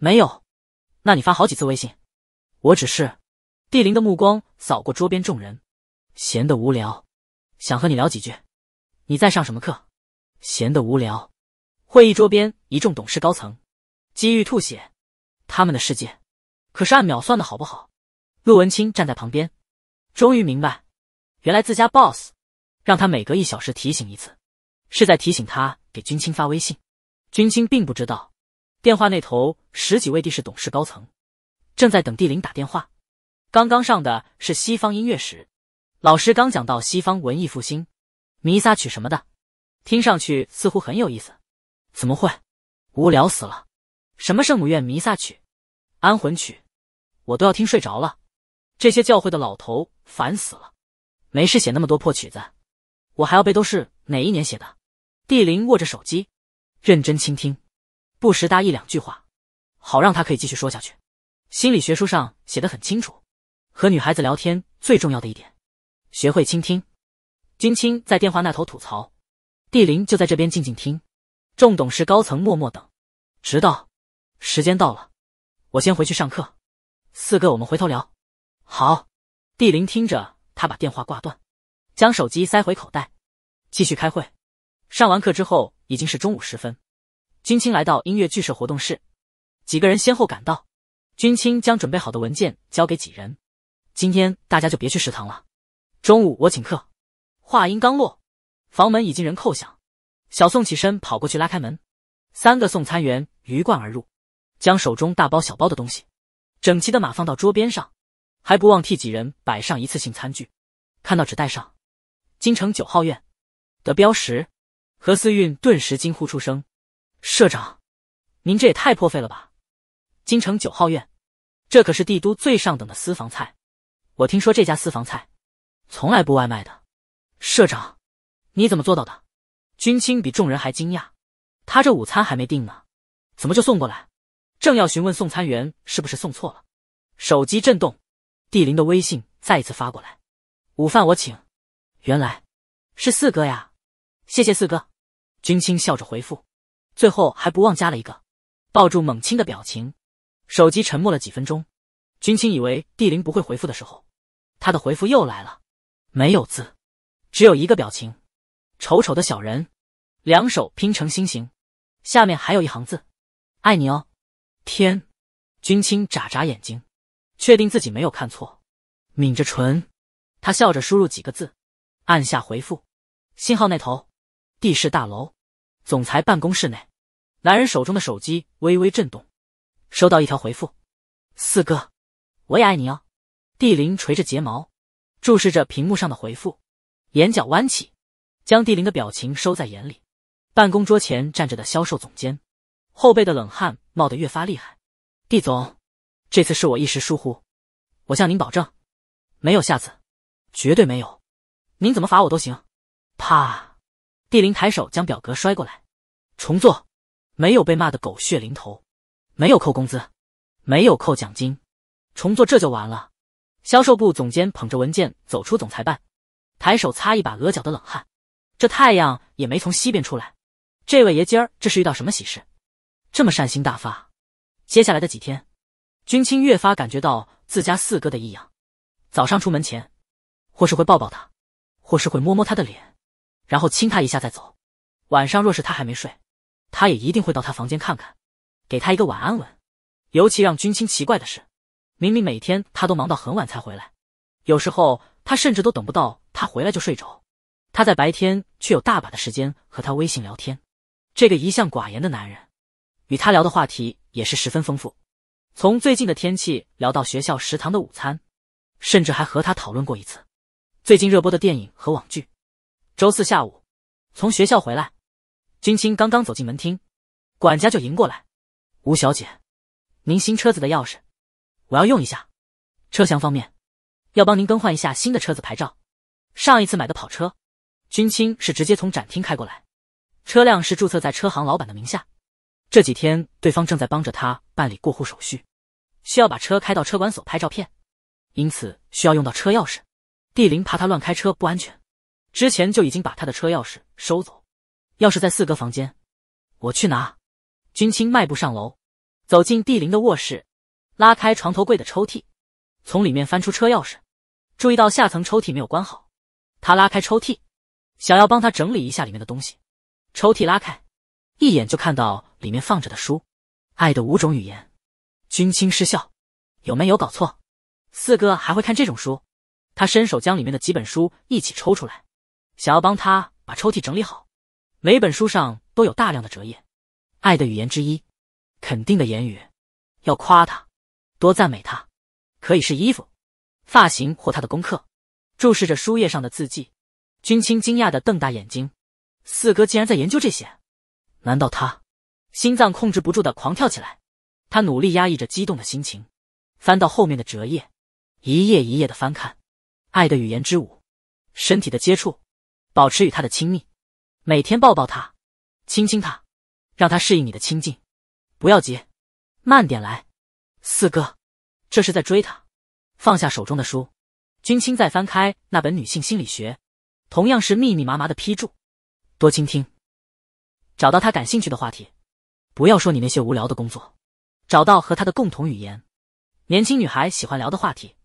没有，那你发好几次微信，我只是。帝林的目光扫过桌边众人，闲得无聊，想和你聊几句。你在上什么课？闲得无聊。会议桌边一众董事高层，机遇吐血。他们的世界，可是按秒算的好不好？陆文清站在旁边，终于明白，原来自家 boss 让他每隔一小时提醒一次，是在提醒他给军清发微信。军清并不知道。电话那头十几位地市董事高层正在等地灵打电话。刚刚上的是西方音乐史，老师刚讲到西方文艺复兴、弥撒曲什么的，听上去似乎很有意思。怎么会无聊死了？什么圣母院弥撒曲、安魂曲，我都要听睡着了。这些教会的老头烦死了，没事写那么多破曲子，我还要背都是哪一年写的。地灵握着手机，认真倾听。不时搭一两句话，好让他可以继续说下去。心理学书上写的很清楚，和女孩子聊天最重要的一点，学会倾听。君清在电话那头吐槽，帝林就在这边静静听，众董事高层默默等，直到时间到了，我先回去上课。四哥，我们回头聊。好，帝林听着，他把电话挂断，将手机塞回口袋，继续开会。上完课之后，已经是中午时分。军青来到音乐剧社活动室，几个人先后赶到。军青将准备好的文件交给几人。今天大家就别去食堂了，中午我请客。话音刚落，房门已经人叩响。小宋起身跑过去拉开门，三个送餐员鱼贯而入，将手中大包小包的东西整齐的码放到桌边上，还不忘替几人摆上一次性餐具。看到纸袋上“京城九号院”的标识，何思韵顿时惊呼出声。社长，您这也太破费了吧！京城九号院，这可是帝都最上等的私房菜。我听说这家私房菜，从来不外卖的。社长，你怎么做到的？君清比众人还惊讶，他这午餐还没定呢，怎么就送过来？正要询问送餐员是不是送错了，手机震动，帝林的微信再一次发过来：午饭我请。原来是四哥呀，谢谢四哥。君清笑着回复。最后还不忘加了一个抱住猛亲的表情。手机沉默了几分钟，君清以为帝林不会回复的时候，他的回复又来了，没有字，只有一个表情，丑丑的小人，两手拼成心形，下面还有一行字：“爱你哦。”天，君清眨眨眼睛，确定自己没有看错，抿着唇，他笑着输入几个字，按下回复。信号那头，地势大楼。总裁办公室内，男人手中的手机微微震动，收到一条回复：“四哥，我也爱你哦。”帝林垂着睫毛，注视着屏幕上的回复，眼角弯起，将帝林的表情收在眼里。办公桌前站着的销售总监，后背的冷汗冒得越发厉害。帝总，这次是我一时疏忽，我向您保证，没有下次，绝对没有。您怎么罚我都行。啪。帝林抬手将表格摔过来，重做。没有被骂的狗血淋头，没有扣工资，没有扣奖金，重做这就完了。销售部总监捧着文件走出总裁办，抬手擦一把额角的冷汗。这太阳也没从西边出来，这位爷今儿这是遇到什么喜事，这么善心大发。接下来的几天，君清越发感觉到自家四哥的异样。早上出门前，或是会抱抱他，或是会摸摸他的脸。然后亲他一下再走。晚上若是他还没睡，他也一定会到他房间看看，给他一个晚安吻。尤其让君清奇怪的是，明明每天他都忙到很晚才回来，有时候他甚至都等不到他回来就睡着。他在白天却有大把的时间和他微信聊天。这个一向寡言的男人，与他聊的话题也是十分丰富，从最近的天气聊到学校食堂的午餐，甚至还和他讨论过一次最近热播的电影和网剧。周四下午，从学校回来，君青刚刚走进门厅，管家就迎过来：“吴小姐，您新车子的钥匙，我要用一下。车厢方面，要帮您更换一下新的车子牌照。上一次买的跑车，君青是直接从展厅开过来，车辆是注册在车行老板的名下。这几天对方正在帮着他办理过户手续，需要把车开到车管所拍照片，因此需要用到车钥匙。帝林怕他乱开车不安全。”之前就已经把他的车钥匙收走，钥匙在四哥房间，我去拿。君清迈步上楼，走进帝林的卧室，拉开床头柜的抽屉，从里面翻出车钥匙。注意到下层抽屉没有关好，他拉开抽屉，想要帮他整理一下里面的东西。抽屉拉开，一眼就看到里面放着的书《爱的五种语言》。君清失笑，有没有搞错？四哥还会看这种书？他伸手将里面的几本书一起抽出来。想要帮他把抽屉整理好，每本书上都有大量的折页。爱的语言之一，肯定的言语，要夸他，多赞美他，可以是衣服、发型或他的功课。注视着书页上的字迹，君清惊讶的瞪大眼睛，四哥竟然在研究这些？难道他？心脏控制不住的狂跳起来，他努力压抑着激动的心情，翻到后面的折页，一页一页的翻看。爱的语言之五，身体的接触。保持与他的亲密，每天抱抱他，亲亲他，让他适应你的亲近。不要急，慢点来。四哥，这是在追他。放下手中的书，君清再翻开那本女性心理学，同样是密密麻麻的批注。多倾听，找到他感兴趣的话题，不要说你那些无聊的工作，找到和他的共同语言，年轻女孩喜欢聊的话题。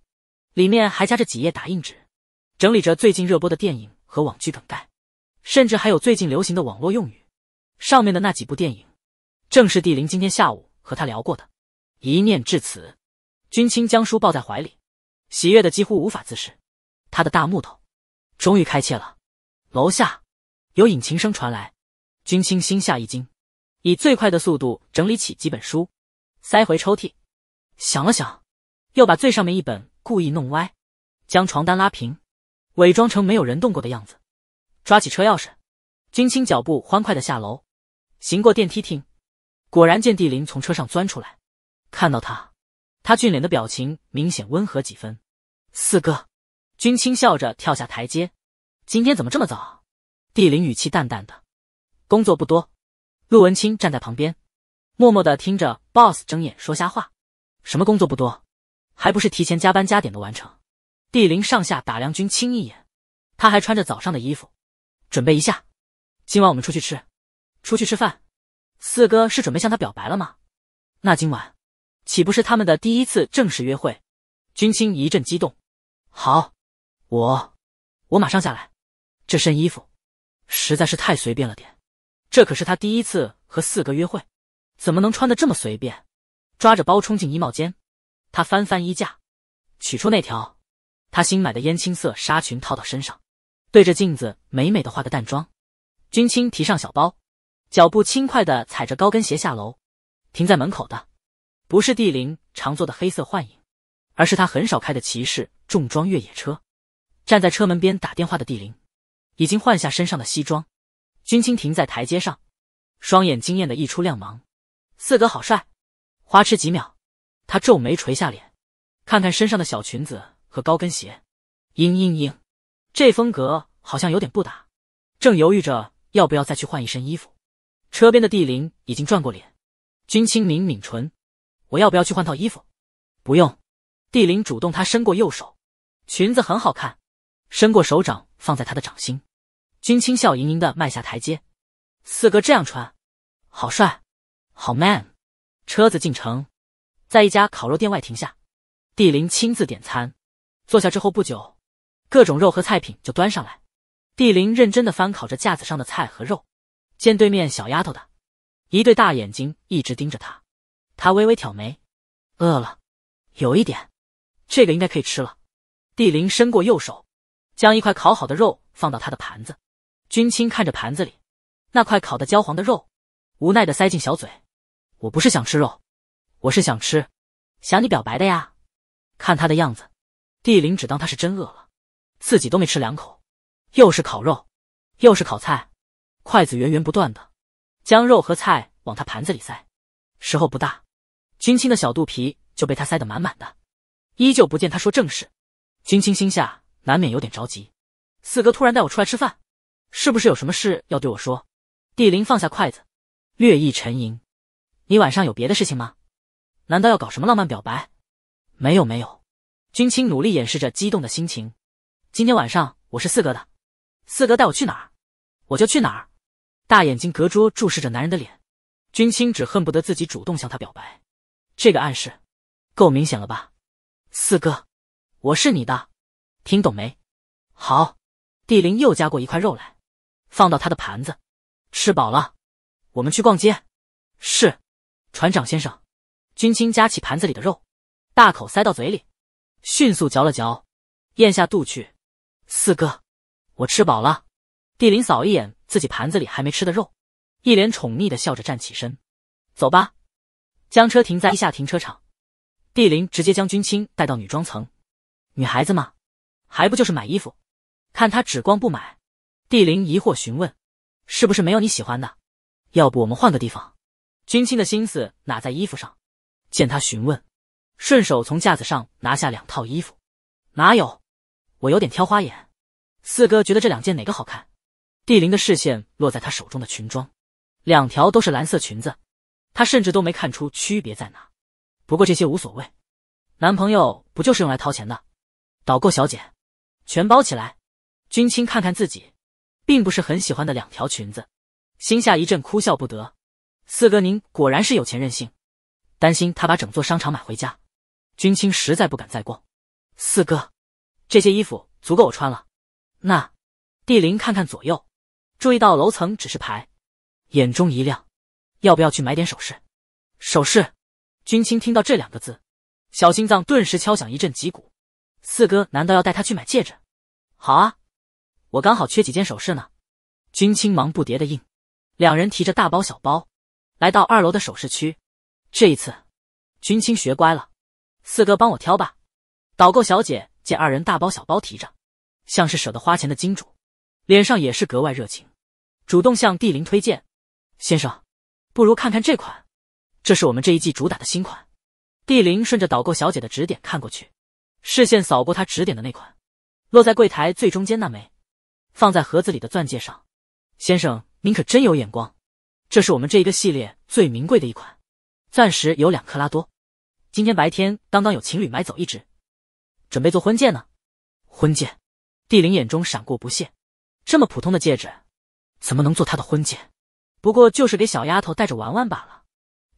里面还夹着几页打印纸，整理着最近热播的电影。和网剧梗概，甚至还有最近流行的网络用语。上面的那几部电影，正是帝林今天下午和他聊过的。一念至此，君清将书抱在怀里，喜悦的几乎无法自持。他的大木头，终于开切了。楼下有引擎声传来，君清心下一惊，以最快的速度整理起几本书，塞回抽屉。想了想，又把最上面一本故意弄歪，将床单拉平。伪装成没有人动过的样子，抓起车钥匙，君清脚步欢快的下楼，行过电梯厅，果然见帝林从车上钻出来，看到他，他俊脸的表情明显温和几分。四哥，君清笑着跳下台阶，今天怎么这么早？帝林语气淡淡的，工作不多。陆文清站在旁边，默默的听着 boss 睁眼说瞎话，什么工作不多，还不是提前加班加点的完成。帝陵上下打量君清一眼，他还穿着早上的衣服，准备一下，今晚我们出去吃，出去吃饭。四哥是准备向他表白了吗？那今晚，岂不是他们的第一次正式约会？君清一阵激动。好，我，我马上下来。这身衣服，实在是太随便了点。这可是他第一次和四哥约会，怎么能穿的这么随便？抓着包冲进衣帽间，他翻翻衣架，取出那条。他新买的烟青色纱裙套到身上，对着镜子美美的化个淡妆。君青提上小包，脚步轻快的踩着高跟鞋下楼，停在门口的不是帝林常坐的黑色幻影，而是他很少开的骑士重装越野车。站在车门边打电话的帝林已经换下身上的西装。君青停在台阶上，双眼惊艳的一出亮芒。四哥好帅，花痴几秒。他皱眉垂下脸，看看身上的小裙子。和高跟鞋，嘤嘤嘤，这风格好像有点不搭。正犹豫着要不要再去换一身衣服，车边的帝灵已经转过脸。君清抿抿唇：“我要不要去换套衣服？”“不用。”帝灵主动，他伸过右手，裙子很好看，伸过手掌放在他的掌心。君清笑盈盈的迈下台阶：“四哥这样穿，好帅，好 man。”车子进城，在一家烤肉店外停下，帝灵亲自点餐。坐下之后不久，各种肉和菜品就端上来。帝林认真的翻烤着架子上的菜和肉，见对面小丫头的一对大眼睛一直盯着他，他微微挑眉。饿了，有一点，这个应该可以吃了。帝林伸过右手，将一块烤好的肉放到他的盘子。君清看着盘子里那块烤得焦黄的肉，无奈的塞进小嘴。我不是想吃肉，我是想吃，想你表白的呀。看他的样子。帝陵只当他是真饿了，自己都没吃两口，又是烤肉，又是烤菜，筷子源源不断的将肉和菜往他盘子里塞，时候不大，君清的小肚皮就被他塞得满满的，依旧不见他说正事，君清心下难免有点着急。四哥突然带我出来吃饭，是不是有什么事要对我说？帝陵放下筷子，略一沉吟：“你晚上有别的事情吗？难道要搞什么浪漫表白？没有，没有。”君清努力掩饰着激动的心情。今天晚上我是四哥的，四哥带我去哪儿，我就去哪儿。大眼睛隔桌注视着男人的脸，君清只恨不得自己主动向他表白。这个暗示，够明显了吧？四哥，我是你的，听懂没？好。帝林又夹过一块肉来，放到他的盘子。吃饱了，我们去逛街。是，船长先生。君清夹起盘子里的肉，大口塞到嘴里。迅速嚼了嚼，咽下肚去。四哥，我吃饱了。帝林扫一眼自己盘子里还没吃的肉，一脸宠溺的笑着站起身，走吧。将车停在地下停车场，帝林直接将军青带到女装层。女孩子嘛，还不就是买衣服？看她只逛不买，帝林疑惑询问，是不是没有你喜欢的？要不我们换个地方？君清的心思哪在衣服上？见他询问。顺手从架子上拿下两套衣服，哪有？我有点挑花眼。四哥觉得这两件哪个好看？帝林的视线落在他手中的裙装，两条都是蓝色裙子，他甚至都没看出区别在哪。不过这些无所谓，男朋友不就是用来掏钱的？导购小姐，全包起来。君清看看自己，并不是很喜欢的两条裙子，心下一阵哭笑不得。四哥您果然是有钱任性，担心他把整座商场买回家。君清实在不敢再逛，四哥，这些衣服足够我穿了。那，帝林看看左右，注意到楼层指示牌，眼中一亮，要不要去买点首饰？首饰？君清听到这两个字，小心脏顿时敲响一阵急鼓。四哥难道要带他去买戒指？好啊，我刚好缺几件首饰呢。君清忙不迭的应。两人提着大包小包，来到二楼的首饰区。这一次，君清学乖了。四哥，帮我挑吧。导购小姐见二人大包小包提着，像是舍得花钱的金主，脸上也是格外热情，主动向帝林推荐：“先生，不如看看这款，这是我们这一季主打的新款。”帝林顺着导购小姐的指点看过去，视线扫过她指点的那款，落在柜台最中间那枚放在盒子里的钻戒上。“先生，您可真有眼光，这是我们这一个系列最名贵的一款，钻石有两克拉多。”今天白天，刚刚有情侣买走一只，准备做婚戒呢。婚戒，帝灵眼中闪过不屑，这么普通的戒指，怎么能做他的婚戒？不过就是给小丫头带着玩玩罢了。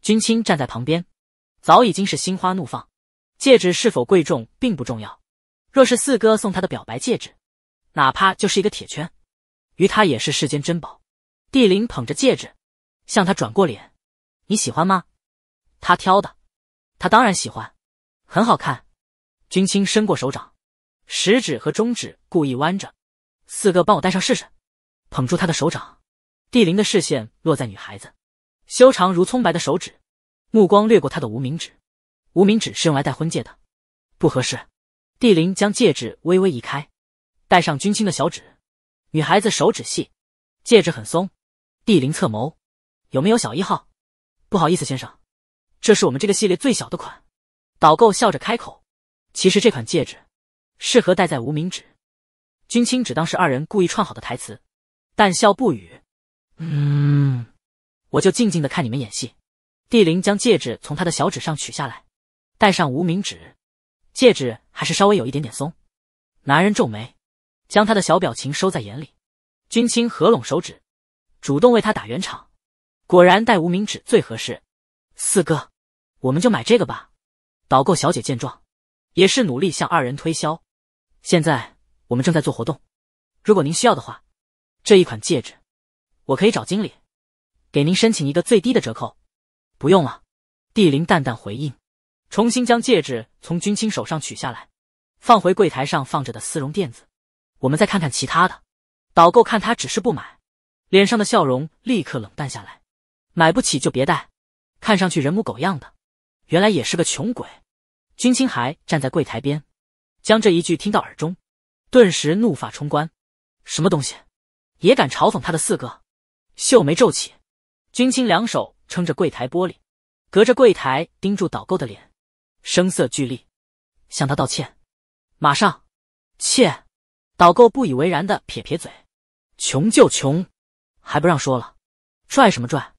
君清站在旁边，早已经是心花怒放。戒指是否贵重并不重要，若是四哥送他的表白戒指，哪怕就是一个铁圈，于他也是世间珍宝。帝灵捧着戒指，向他转过脸：“你喜欢吗？”他挑的。他当然喜欢，很好看。君清伸过手掌，食指和中指故意弯着，四哥帮我戴上试试。捧住他的手掌，帝林的视线落在女孩子修长如葱白的手指，目光掠过她的无名指，无名指是用来戴婚戒的，不合适。帝林将戒指微微移开，戴上君清的小指。女孩子手指细，戒指很松。帝林侧眸，有没有小一号？不好意思，先生。这是我们这个系列最小的款，导购笑着开口。其实这款戒指，适合戴在无名指。君清只当是二人故意串好的台词，但笑不语。嗯，我就静静的看你们演戏。帝林将戒指从他的小指上取下来，戴上无名指，戒指还是稍微有一点点松。男人皱眉，将他的小表情收在眼里。君青合拢手指，主动为他打圆场。果然戴无名指最合适，四哥。我们就买这个吧。导购小姐见状，也是努力向二人推销。现在我们正在做活动，如果您需要的话，这一款戒指，我可以找经理，给您申请一个最低的折扣。不用了，帝林淡淡回应，重新将戒指从君青手上取下来，放回柜台上放着的丝绒垫子。我们再看看其他的。导购看他只是不买，脸上的笑容立刻冷淡下来。买不起就别戴，看上去人模狗样的。原来也是个穷鬼，君清海站在柜台边，将这一句听到耳中，顿时怒发冲冠。什么东西，也敢嘲讽他的四哥？秀眉皱起，君清两手撑着柜台玻璃，隔着柜台盯住导购的脸，声色俱厉，向他道歉。马上，切！导购不以为然的撇撇嘴，穷就穷，还不让说了，拽什么拽？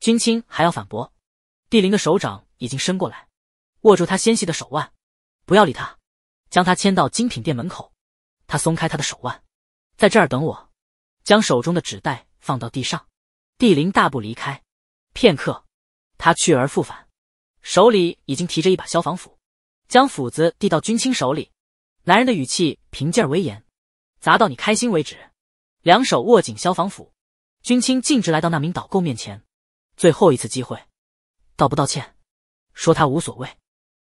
君清还要反驳，帝林的手掌。已经伸过来，握住他纤细的手腕，不要理他，将他牵到精品店门口。他松开他的手腕，在这儿等我。将手中的纸袋放到地上，帝林大步离开。片刻，他去而复返，手里已经提着一把消防斧，将斧子递到军清手里。男人的语气平劲威严，砸到你开心为止。两手握紧消防斧，军清径直来到那名导购面前。最后一次机会，道不道歉。说他无所谓，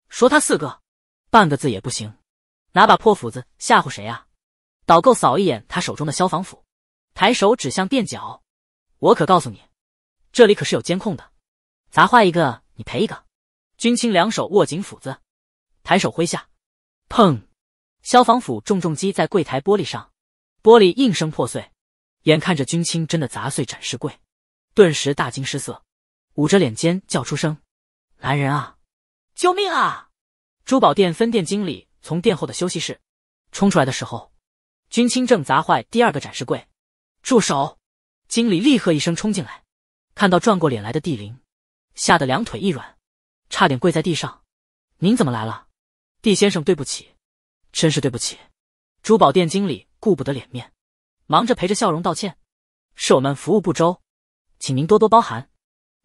说他四个，半个字也不行。拿把破斧子吓唬谁呀？导购扫一眼他手中的消防斧，抬手指向垫脚。我可告诉你，这里可是有监控的，砸坏一个你赔一个。军清两手握紧斧子，抬手挥下，砰！消防斧重重击在柜台玻璃上，玻璃应声破碎。眼看着军清真的砸碎展示柜，顿时大惊失色，捂着脸尖叫出声。来人啊！救命啊！珠宝店分店经理从店后的休息室冲出来的时候，君清正砸坏第二个展示柜。住手！经理厉喝一声冲进来，看到转过脸来的帝灵，吓得两腿一软，差点跪在地上。您怎么来了，帝先生？对不起，真是对不起。珠宝店经理顾不得脸面，忙着陪着笑容道歉：“是我们服务不周，请您多多包涵。”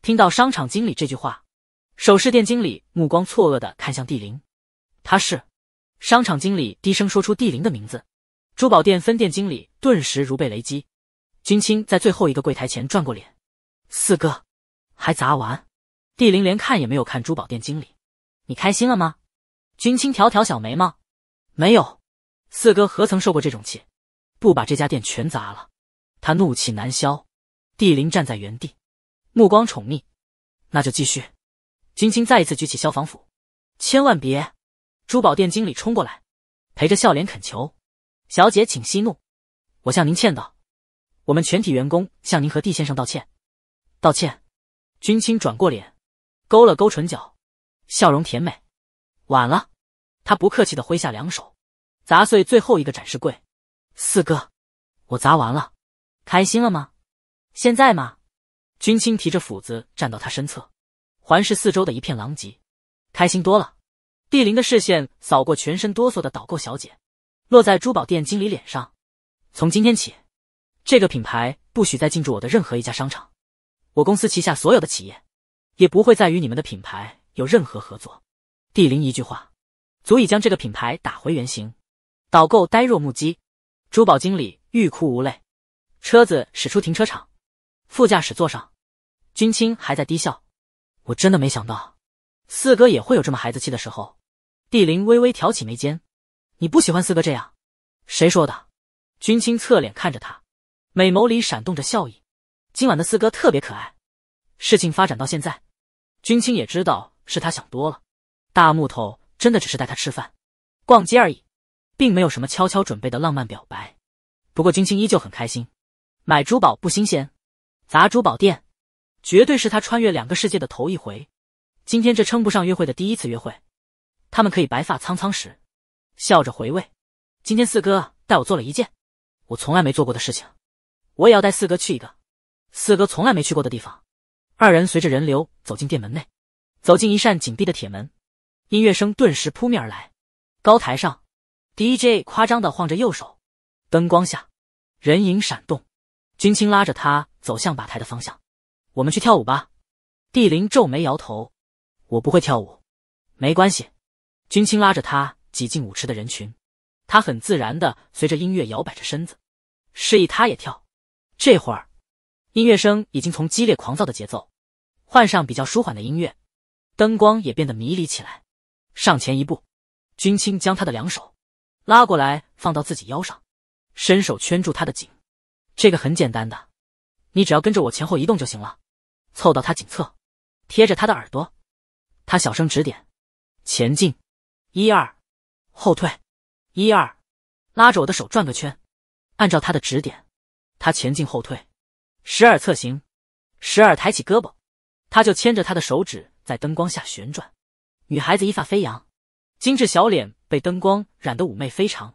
听到商场经理这句话。首饰店经理目光错愕的看向帝林，他是商场经理，低声说出帝林的名字。珠宝店分店经理顿时如被雷击。君清在最后一个柜台前转过脸，四哥，还砸完？帝林连看也没有看珠宝店经理。你开心了吗？君清挑挑小眉毛，没有。四哥何曾受过这种气？不把这家店全砸了，他怒气难消。帝林站在原地，目光宠溺，那就继续。君青再一次举起消防斧，千万别！珠宝店经理冲过来，陪着笑脸恳求：“小姐，请息怒，我向您歉道，我们全体员工向您和帝先生道歉。”道歉。君青转过脸，勾了勾唇角，笑容甜美。晚了，他不客气的挥下两手，砸碎最后一个展示柜。四哥，我砸完了，开心了吗？现在吗？君青提着斧子站到他身侧。环视四周的一片狼藉，开心多了。帝林的视线扫过全身哆嗦的导购小姐，落在珠宝店经理脸上。从今天起，这个品牌不许再进驻我的任何一家商场，我公司旗下所有的企业也不会再与你们的品牌有任何合作。帝林一句话，足以将这个品牌打回原形。导购呆若木鸡，珠宝经理欲哭无泪。车子驶出停车场，副驾驶座上，君清还在低笑。我真的没想到，四哥也会有这么孩子气的时候。帝林微微挑起眉间，你不喜欢四哥这样？谁说的？君清侧脸看着他，美眸里闪动着笑意。今晚的四哥特别可爱。事情发展到现在，君清也知道是他想多了。大木头真的只是带他吃饭、逛街而已，并没有什么悄悄准备的浪漫表白。不过君清依旧很开心。买珠宝不新鲜，砸珠宝店。绝对是他穿越两个世界的头一回，今天这称不上约会的第一次约会，他们可以白发苍苍时，笑着回味。今天四哥带我做了一件我从来没做过的事情，我也要带四哥去一个四哥从来没去过的地方。二人随着人流走进店门内，走进一扇紧闭的铁门，音乐声顿时扑面而来。高台上，DJ 夸张的晃着右手，灯光下，人影闪动。君清拉着他走向吧台的方向。我们去跳舞吧。帝林皱眉摇头，我不会跳舞。没关系。君清拉着他挤进舞池的人群，他很自然的随着音乐摇摆着身子，示意他也跳。这会儿，音乐声已经从激烈狂躁的节奏换上比较舒缓的音乐，灯光也变得迷离起来。上前一步，君清将他的两手拉过来放到自己腰上，伸手圈住他的颈。这个很简单的，你只要跟着我前后移动就行了。凑到他颈侧，贴着他的耳朵，他小声指点：“前进，一二；后退，一二。”拉着我的手转个圈，按照他的指点，他前进后退，时而侧行，时而抬起胳膊，他就牵着他的手指在灯光下旋转。女孩子一发飞扬，精致小脸被灯光染得妩媚非常。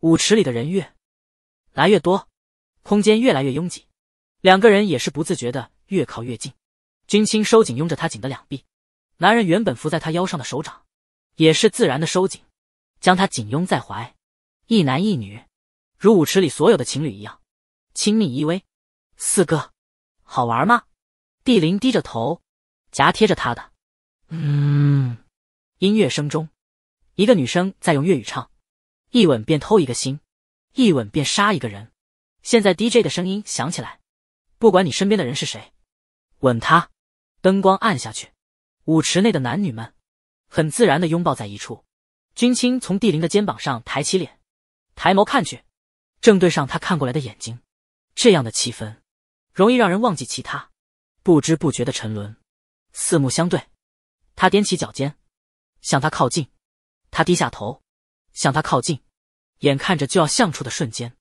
舞池里的人越来越多，空间越来越拥挤，两个人也是不自觉的。越靠越近，君清收紧拥着他紧的两臂，男人原本扶在他腰上的手掌，也是自然的收紧，将他紧拥在怀。一男一女，如舞池里所有的情侣一样，亲密依偎。四哥，好玩吗？帝林低着头，颊贴着他的。嗯。音乐声中，一个女生在用粤语唱：“一吻便偷一个心，一吻便杀一个人。”现在 DJ 的声音响起来，不管你身边的人是谁。吻他，灯光暗下去，舞池内的男女们很自然的拥抱在一处。君清从帝陵的肩膀上抬起脸，抬眸看去，正对上他看过来的眼睛。这样的气氛，容易让人忘记其他，不知不觉的沉沦。四目相对，他踮起脚尖，向他靠近；他低下头，向他靠近。眼看着就要相触的瞬间，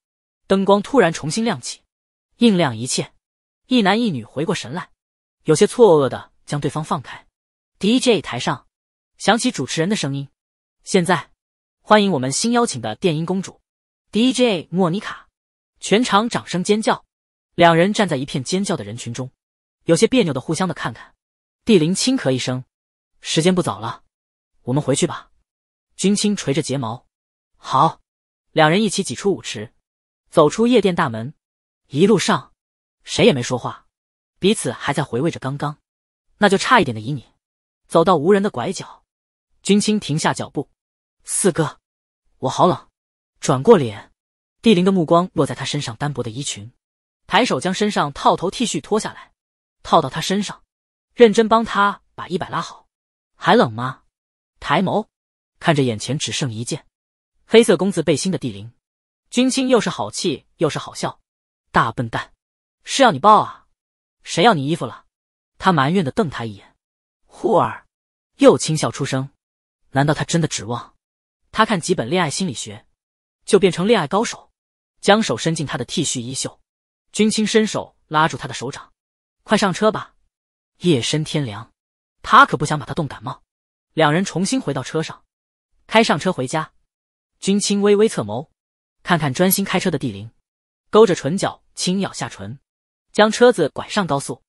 灯光突然重新亮起，映亮一切。一男一女回过神来。有些错愕的将对方放开，DJ 台上响起主持人的声音：“现在欢迎我们新邀请的电音公主，DJ 莫妮卡。”全场掌声尖叫。两人站在一片尖叫的人群中，有些别扭的互相的看看。帝林轻咳一声：“时间不早了，我们回去吧。”君清垂着睫毛：“好。”两人一起挤出舞池，走出夜店大门。一路上，谁也没说话。彼此还在回味着刚刚，那就差一点的旖旎。走到无人的拐角，君清停下脚步。四哥，我好冷。转过脸，帝林的目光落在他身上单薄的衣裙，抬手将身上套头 T 恤脱下来，套到他身上，认真帮他把衣摆拉好。还冷吗？抬眸，看着眼前只剩一件黑色工字背心的帝林，君清又是好气又是好笑。大笨蛋，是要你抱啊！谁要你衣服了？他埋怨的瞪他一眼，忽儿，又轻笑出声。难道他真的指望，他看几本恋爱心理学，就变成恋爱高手？将手伸进他的 T 恤衣袖，君清伸手拉住他的手掌，快上车吧。夜深天凉，他可不想把他冻感冒。两人重新回到车上，开上车回家。君清微微侧眸，看看专心开车的帝陵，勾着唇角轻咬下唇。将车子拐上高速，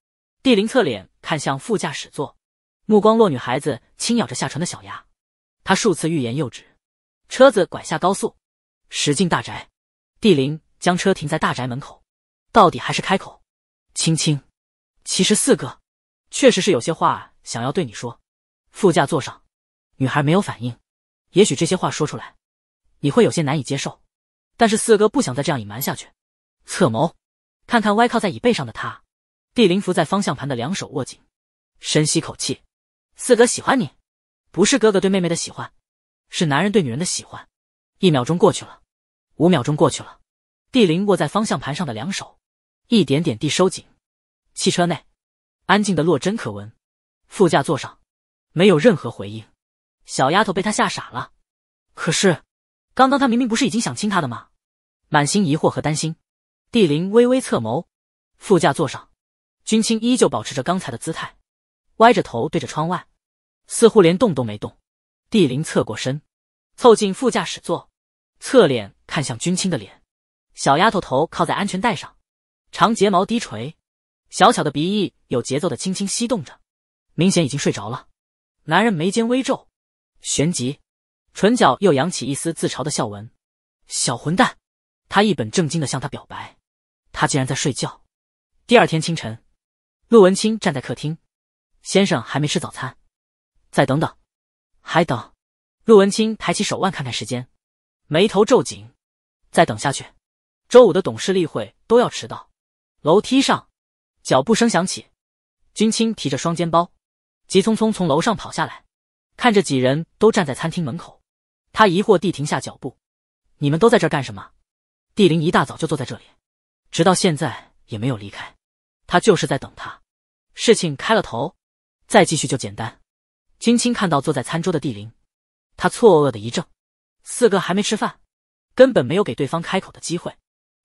帝林侧脸看向副驾驶座，目光落女孩子轻咬着下唇的小牙，他数次欲言又止。车子拐下高速，驶进大宅，帝林将车停在大宅门口，到底还是开口：“青青，其实四哥确实是有些话想要对你说。”副驾座上，女孩没有反应，也许这些话说出来，你会有些难以接受，但是四哥不想再这样隐瞒下去，侧眸。看看歪靠在椅背上的他，帝灵扶在方向盘的两手握紧，深吸口气。四哥喜欢你，不是哥哥对妹妹的喜欢，是男人对女人的喜欢。一秒钟过去了，五秒钟过去了，帝灵握在方向盘上的两手一点点地收紧。汽车内安静的落针可闻，副驾座上没有任何回应。小丫头被他吓傻了。可是，刚刚他明明不是已经想亲她的吗？满心疑惑和担心。帝林微微侧眸，副驾座上，君清依旧保持着刚才的姿态，歪着头对着窗外，似乎连动都没动。帝林侧过身，凑近副驾驶座，侧脸看向君清的脸，小丫头头靠在安全带上，长睫毛低垂，小巧的鼻翼有节奏的轻轻吸动着，明显已经睡着了。男人眉间微皱，旋即，唇角又扬起一丝自嘲的笑纹。小混蛋，他一本正经的向他表白。他竟然在睡觉。第二天清晨，陆文清站在客厅，先生还没吃早餐，再等等。还等？陆文清抬起手腕看看时间，眉头皱紧。再等下去，周五的董事例会都要迟到。楼梯上，脚步声响起，军清提着双肩包，急匆匆从楼上跑下来，看着几人都站在餐厅门口，他疑惑地停下脚步：“你们都在这儿干什么？”帝林一大早就坐在这里。直到现在也没有离开，他就是在等他。事情开了头，再继续就简单。君清看到坐在餐桌的帝林，他错愕的一怔。四哥还没吃饭，根本没有给对方开口的机会。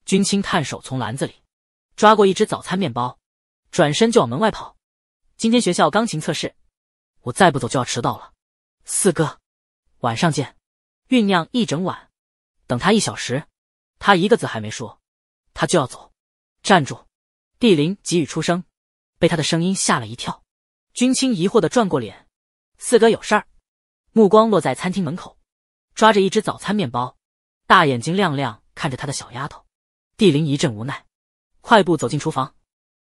君清探手从篮子里抓过一只早餐面包，转身就往门外跑。今天学校钢琴测试，我再不走就要迟到了。四哥，晚上见。酝酿一整晚，等他一小时，他一个字还没说。他就要走，站住！帝灵急语出声，被他的声音吓了一跳。君清疑惑的转过脸，四哥有事儿。目光落在餐厅门口，抓着一只早餐面包，大眼睛亮亮看着他的小丫头。帝灵一阵无奈，快步走进厨房。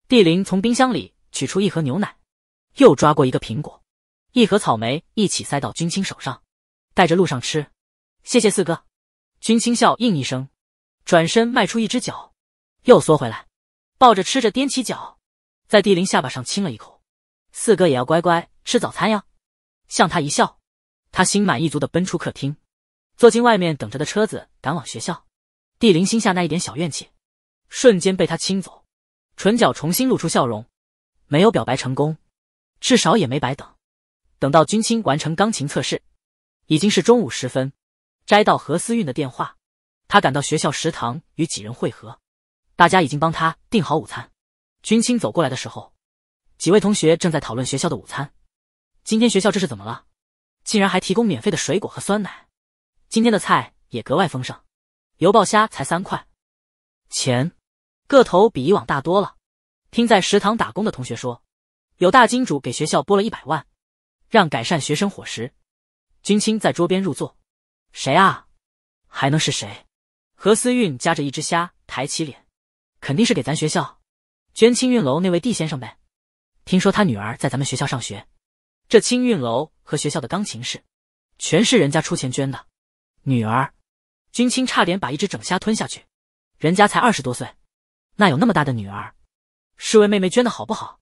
帝灵从冰箱里取出一盒牛奶，又抓过一个苹果、一盒草莓，一起塞到君清手上，带着路上吃。谢谢四哥。君清笑应一声，转身迈出一只脚。又缩回来，抱着吃着，踮起脚，在帝林下巴上亲了一口。四哥也要乖乖吃早餐呀！向他一笑，他心满意足的奔出客厅，坐进外面等着的车子，赶往学校。帝林心下那一点小怨气，瞬间被他亲走，唇角重新露出笑容。没有表白成功，至少也没白等。等到军青完成钢琴测试，已经是中午时分，摘到何思韵的电话，他赶到学校食堂与几人汇合。大家已经帮他订好午餐。军青走过来的时候，几位同学正在讨论学校的午餐。今天学校这是怎么了？竟然还提供免费的水果和酸奶。今天的菜也格外丰盛，油爆虾才三块钱，个头比以往大多了。听在食堂打工的同学说，有大金主给学校拨了一百万，让改善学生伙食。军青在桌边入座，谁啊？还能是谁？何思韵夹着一只虾，抬起脸。肯定是给咱学校，捐青运楼那位地先生呗。听说他女儿在咱们学校上学，这青运楼和学校的钢琴室，全是人家出钱捐的。女儿，君清差点把一只整虾吞下去。人家才二十多岁，那有那么大的女儿？是为妹妹捐的好不好？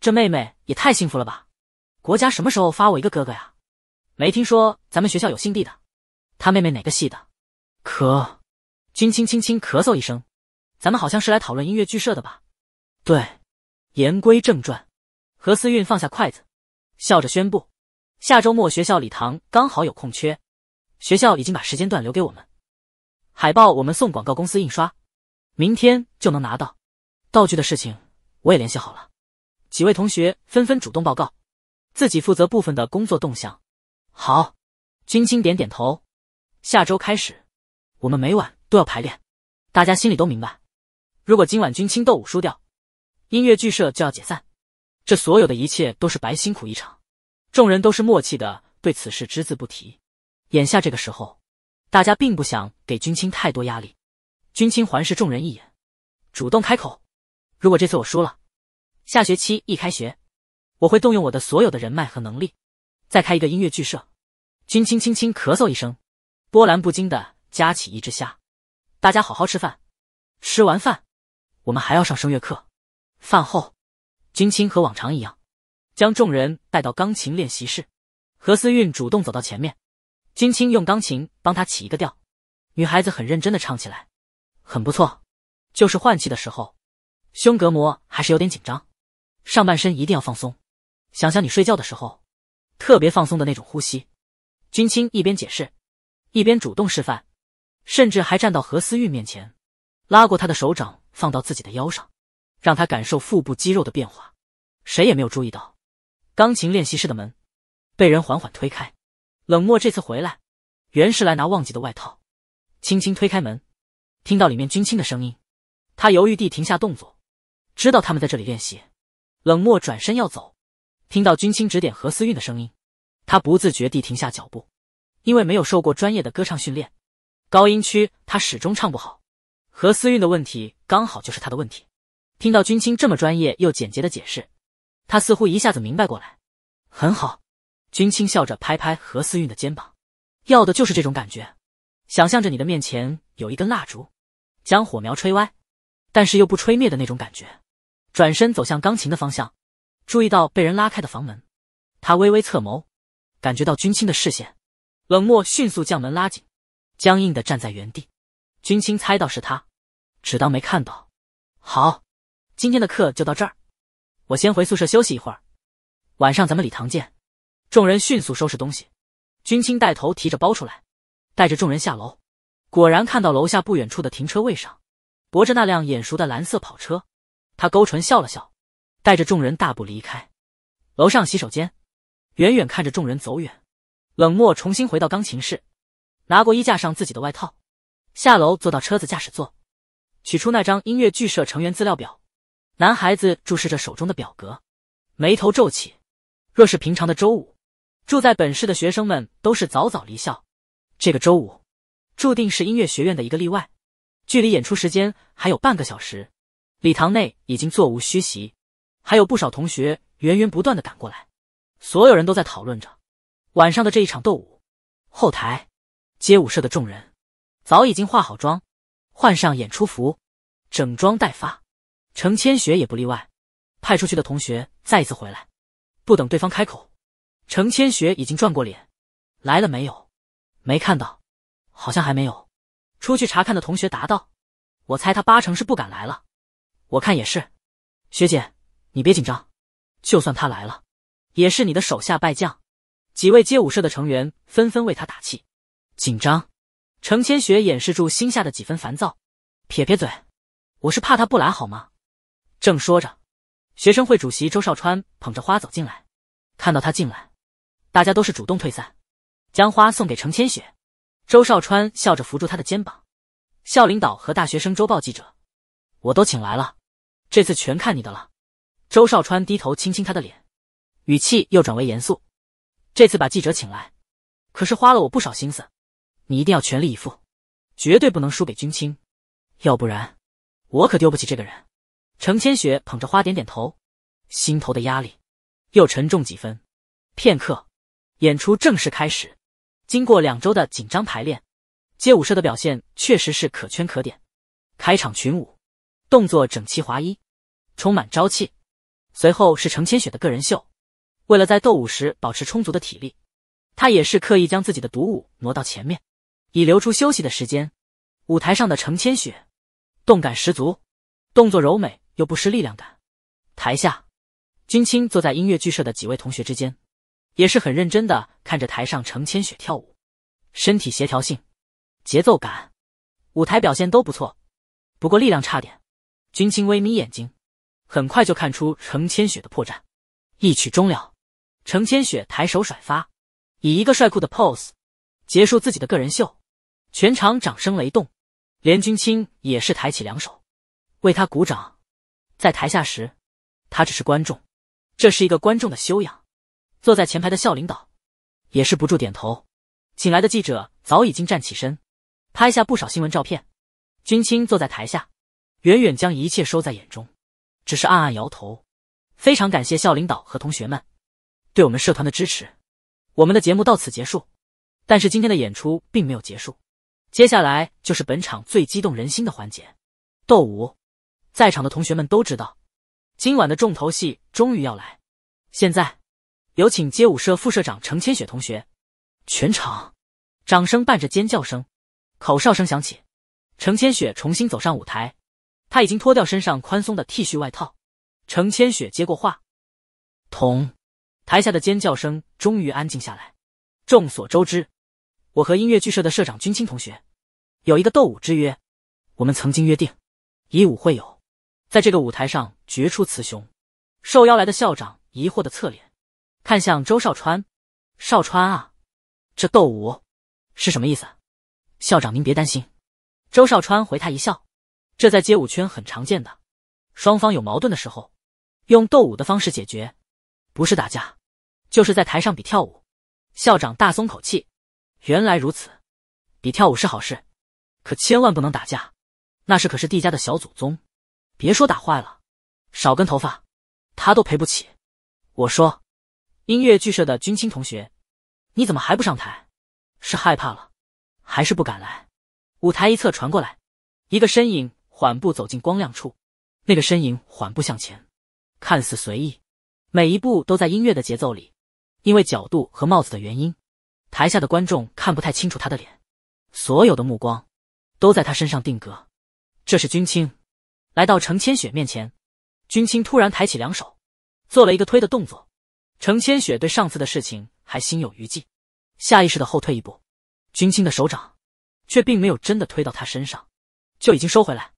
这妹妹也太幸福了吧！国家什么时候发我一个哥哥呀？没听说咱们学校有姓帝的，他妹妹哪个系的？咳，君清轻轻咳嗽一声。咱们好像是来讨论音乐剧社的吧？对，言归正传。何思韵放下筷子，笑着宣布：“下周末学校礼堂刚好有空缺，学校已经把时间段留给我们。海报我们送广告公司印刷，明天就能拿到。道具的事情我也联系好了。”几位同学纷纷主动报告，自己负责部分的工作动向。好，君青点点头。下周开始，我们每晚都要排练，大家心里都明白。如果今晚军青斗舞输掉，音乐剧社就要解散，这所有的一切都是白辛苦一场。众人都是默契的对此事只字不提。眼下这个时候，大家并不想给军青太多压力。军青环视众人一眼，主动开口：“如果这次我输了，下学期一开学，我会动用我的所有的人脉和能力，再开一个音乐剧社。”军青轻轻咳嗽一声，波澜不惊的夹起一只虾，大家好好吃饭，吃完饭。我们还要上声乐课。饭后，君清和往常一样，将众人带到钢琴练习室。何思韵主动走到前面，君清用钢琴帮他起一个调。女孩子很认真的唱起来，很不错，就是换气的时候，胸膈膜还是有点紧张，上半身一定要放松，想想你睡觉的时候，特别放松的那种呼吸。君清一边解释，一边主动示范，甚至还站到何思韵面前，拉过她的手掌。放到自己的腰上，让他感受腹部肌肉的变化。谁也没有注意到，钢琴练习室的门被人缓缓推开。冷漠这次回来，原是来拿忘记的外套。轻轻推开门，听到里面军青的声音，他犹豫地停下动作，知道他们在这里练习。冷漠转身要走，听到军青指点何思韵的声音，他不自觉地停下脚步，因为没有受过专业的歌唱训练，高音区他始终唱不好。何思韵的问题刚好就是他的问题。听到君清这么专业又简洁的解释，他似乎一下子明白过来。很好，君清笑着拍拍何思韵的肩膀，要的就是这种感觉。想象着你的面前有一根蜡烛，将火苗吹歪，但是又不吹灭的那种感觉。转身走向钢琴的方向，注意到被人拉开的房门，他微微侧眸，感觉到君清的视线，冷漠迅速将门拉紧，僵硬的站在原地。君清猜到是他，只当没看到。好，今天的课就到这儿，我先回宿舍休息一会儿，晚上咱们礼堂见。众人迅速收拾东西，君清带头提着包出来，带着众人下楼。果然看到楼下不远处的停车位上泊着那辆眼熟的蓝色跑车，他勾唇笑了笑，带着众人大步离开。楼上洗手间，远远看着众人走远，冷漠重新回到钢琴室，拿过衣架上自己的外套。下楼坐到车子驾驶座，取出那张音乐剧社成员资料表。男孩子注视着手中的表格，眉头皱起。若是平常的周五，住在本市的学生们都是早早离校。这个周五，注定是音乐学院的一个例外。距离演出时间还有半个小时，礼堂内已经座无虚席，还有不少同学源源不断的赶过来。所有人都在讨论着晚上的这一场斗舞。后台，街舞社的众人。早已经化好妆，换上演出服，整装待发。程千雪也不例外。派出去的同学再一次回来，不等对方开口，程千雪已经转过脸：“来了没有？没看到，好像还没有。”出去查看的同学答道：“我猜他八成是不敢来了。”我看也是，学姐，你别紧张，就算他来了，也是你的手下败将。几位街舞社的成员纷纷为他打气，紧张。程千雪掩饰住心下的几分烦躁，撇撇嘴：“我是怕他不来，好吗？”正说着，学生会主席周少川捧着花走进来，看到他进来，大家都是主动退散，将花送给程千雪。周少川笑着扶住他的肩膀：“校领导和大学生周报记者，我都请来了，这次全看你的了。”周少川低头亲亲他的脸，语气又转为严肃：“这次把记者请来，可是花了我不少心思。”你一定要全力以赴，绝对不能输给君清，要不然我可丢不起这个人。程千雪捧着花点点头，心头的压力又沉重几分。片刻，演出正式开始。经过两周的紧张排练，街舞社的表现确实是可圈可点。开场群舞动作整齐划一，充满朝气。随后是程千雪的个人秀。为了在斗舞时保持充足的体力，她也是刻意将自己的独舞挪到前面。已留出休息的时间，舞台上的程千雪动感十足，动作柔美又不失力量感。台下，君青坐在音乐剧社的几位同学之间，也是很认真的看着台上程千雪跳舞，身体协调性、节奏感、舞台表现都不错，不过力量差点。君青微眯眼睛，很快就看出程千雪的破绽。一曲终了，程千雪抬手甩发，以一个帅酷的 pose 结束自己的个人秀。全场掌声雷动，连军清也是抬起两手，为他鼓掌。在台下时，他只是观众，这是一个观众的修养。坐在前排的校领导也是不住点头。请来的记者早已经站起身，拍下不少新闻照片。军清坐在台下，远远将一切收在眼中，只是暗暗摇头。非常感谢校领导和同学们对我们社团的支持。我们的节目到此结束，但是今天的演出并没有结束。接下来就是本场最激动人心的环节，斗舞。在场的同学们都知道，今晚的重头戏终于要来。现在，有请街舞社副社长程千雪同学。全场掌声伴着尖叫声，口哨声响起。程千雪重新走上舞台，他已经脱掉身上宽松的 T 恤外套。程千雪接过话筒，台下的尖叫声终于安静下来。众所周知。我和音乐剧社的社长君青同学，有一个斗舞之约。我们曾经约定，以舞会友，在这个舞台上决出雌雄。受邀来的校长疑惑的侧脸，看向周少川。少川啊，这斗舞是什么意思？校长您别担心。周少川回他一笑，这在街舞圈很常见的，双方有矛盾的时候，用斗舞的方式解决，不是打架，就是在台上比跳舞。校长大松口气。原来如此，比跳舞是好事，可千万不能打架，那是可是帝家的小祖宗，别说打坏了，少根头发，他都赔不起。我说，音乐剧社的君青同学，你怎么还不上台？是害怕了，还是不敢来？舞台一侧传过来，一个身影缓步走进光亮处，那个身影缓步向前，看似随意，每一步都在音乐的节奏里，因为角度和帽子的原因。台下的观众看不太清楚他的脸，所有的目光都在他身上定格。这是军清，来到程千雪面前，军清突然抬起两手，做了一个推的动作。程千雪对上次的事情还心有余悸，下意识的后退一步，军清的手掌却并没有真的推到他身上，就已经收回来。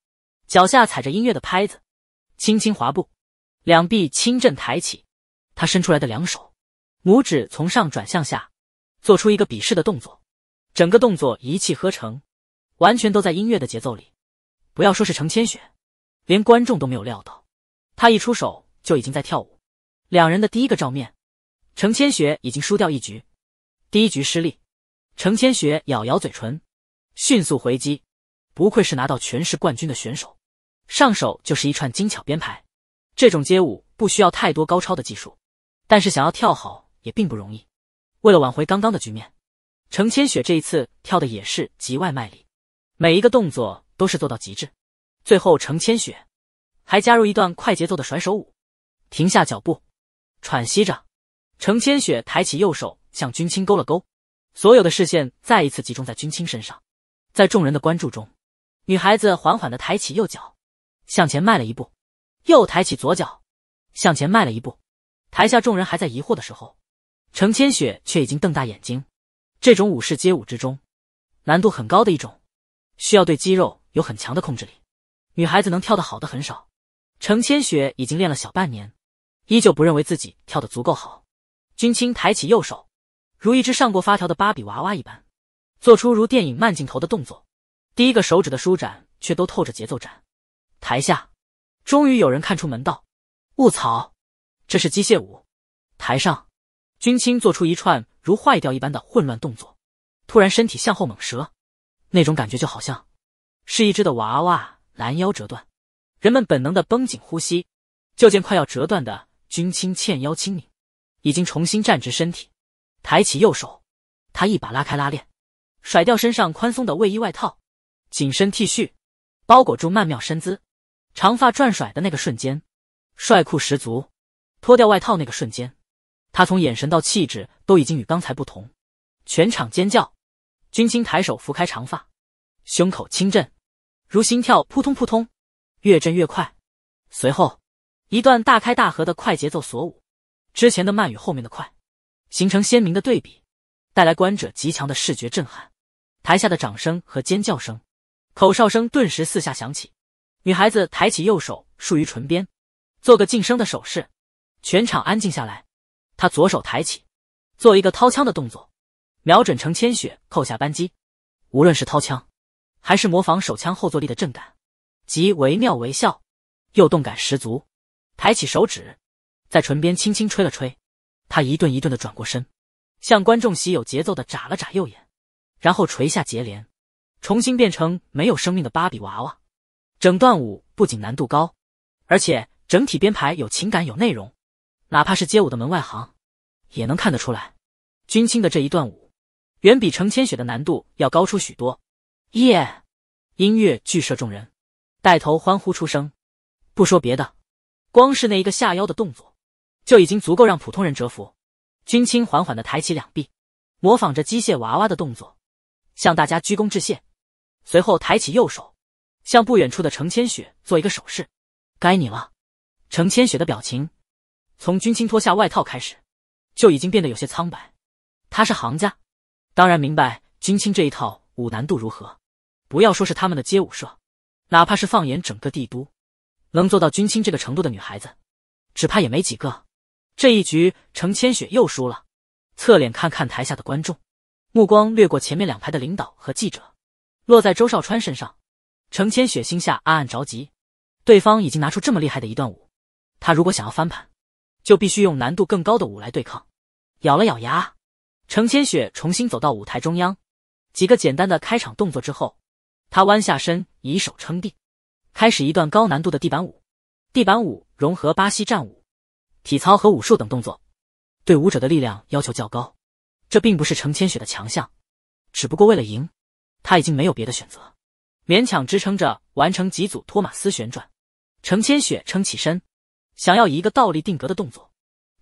脚下踩着音乐的拍子，轻轻滑步，两臂轻震抬起，他伸出来的两手，拇指从上转向下。做出一个鄙视的动作，整个动作一气呵成，完全都在音乐的节奏里。不要说是程千雪，连观众都没有料到，他一出手就已经在跳舞。两人的第一个照面，程千雪已经输掉一局，第一局失利。程千雪咬咬嘴唇，迅速回击。不愧是拿到全市冠军的选手，上手就是一串精巧编排。这种街舞不需要太多高超的技术，但是想要跳好也并不容易。为了挽回刚刚的局面，程千雪这一次跳的也是极外卖力，每一个动作都是做到极致。最后，程千雪还加入一段快节奏的甩手舞，停下脚步，喘息着，程千雪抬起右手向君青勾了勾，所有的视线再一次集中在君青身上。在众人的关注中，女孩子缓缓的抬起右脚，向前迈了一步，又抬起左脚，向前迈了一步。台下众人还在疑惑的时候。程千雪却已经瞪大眼睛，这种武士街舞之中，难度很高的一种，需要对肌肉有很强的控制力，女孩子能跳得好的很少。程千雪已经练了小半年，依旧不认为自己跳得足够好。君清抬起右手，如一只上过发条的芭比娃娃一般，做出如电影慢镜头的动作，第一个手指的舒展却都透着节奏感。台下终于有人看出门道，卧槽，这是机械舞。台上。君青做出一串如坏掉一般的混乱动作，突然身体向后猛折，那种感觉就好像是一只的娃娃拦腰折断。人们本能的绷紧呼吸，就见快要折断的君青欠腰轻拧，已经重新站直身体，抬起右手，他一把拉开拉链，甩掉身上宽松的卫衣外套，紧身 T 恤包裹住曼妙身姿，长发转甩的那个瞬间，帅酷十足；脱掉外套那个瞬间。他从眼神到气质都已经与刚才不同，全场尖叫。君清抬手拂开长发，胸口轻震，如心跳扑通扑通，越震越快。随后，一段大开大合的快节奏锁舞，之前的慢与后面的快，形成鲜明的对比，带来观者极强的视觉震撼。台下的掌声和尖叫声、口哨声顿时四下响起。女孩子抬起右手，竖于唇边，做个噤声的手势，全场安静下来。他左手抬起，做一个掏枪的动作，瞄准程千雪，扣下扳机。无论是掏枪，还是模仿手枪后坐力的震感，即惟妙惟肖，又动感十足。抬起手指，在唇边轻轻吹了吹。他一顿一顿的转过身，向观众席有节奏的眨了眨右眼，然后垂下结连，重新变成没有生命的芭比娃娃。整段舞不仅难度高，而且整体编排有情感、有内容。哪怕是街舞的门外行，也能看得出来，君清的这一段舞，远比程千雪的难度要高出许多。耶！音乐剧社众人带头欢呼出声。不说别的，光是那一个下腰的动作，就已经足够让普通人折服。君清缓缓的抬起两臂，模仿着机械娃娃的动作，向大家鞠躬致谢。随后抬起右手，向不远处的程千雪做一个手势：“该你了。”程千雪的表情。从君清脱下外套开始，就已经变得有些苍白。他是行家，当然明白君清这一套舞难度如何。不要说是他们的街舞社，哪怕是放眼整个帝都，能做到君清这个程度的女孩子，只怕也没几个。这一局，程千雪又输了。侧脸看看台下的观众，目光掠过前面两排的领导和记者，落在周少川身上。程千雪心下暗暗着急，对方已经拿出这么厉害的一段舞，他如果想要翻盘。就必须用难度更高的舞来对抗。咬了咬牙，程千雪重新走到舞台中央。几个简单的开场动作之后，她弯下身，以手撑地，开始一段高难度的地板舞。地板舞融合巴西战舞、体操和武术等动作，对舞者的力量要求较高。这并不是程千雪的强项，只不过为了赢，她已经没有别的选择，勉强支撑着完成几组托马斯旋转。程千雪撑起身。想要以一个倒立定格的动作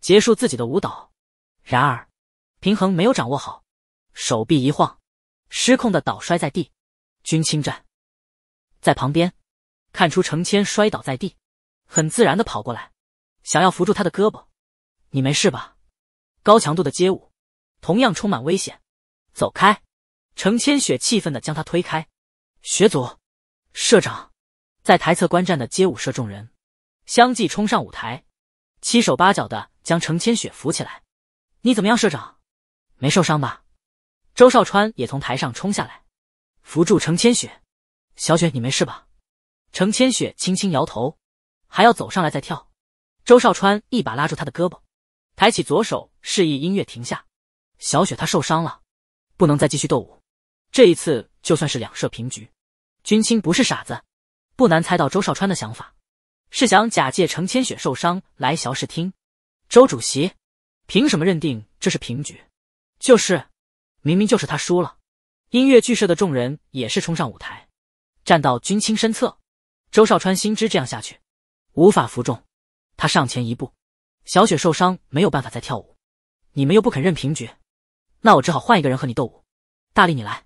结束自己的舞蹈，然而平衡没有掌握好，手臂一晃，失控的倒摔在地。君清战在旁边看出程千摔倒在地，很自然的跑过来，想要扶住他的胳膊。你没事吧？高强度的街舞同样充满危险。走开！程千雪气愤的将他推开。学组，社长，在台侧观战的街舞社众人。相继冲上舞台，七手八脚的将程千雪扶起来。你怎么样，社长？没受伤吧？周少川也从台上冲下来，扶住程千雪。小雪，你没事吧？程千雪轻轻摇头，还要走上来再跳。周少川一把拉住他的胳膊，抬起左手示意音乐停下。小雪，她受伤了，不能再继续斗舞。这一次就算是两社平局。君清不是傻子，不难猜到周少川的想法。是想假借程千雪受伤来挟视听，周主席凭什么认定这是平局？就是，明明就是他输了。音乐剧社的众人也是冲上舞台，站到军清身侧。周少川心知这样下去无法服众，他上前一步。小雪受伤没有办法再跳舞，你们又不肯认平局，那我只好换一个人和你斗舞。大力，你来。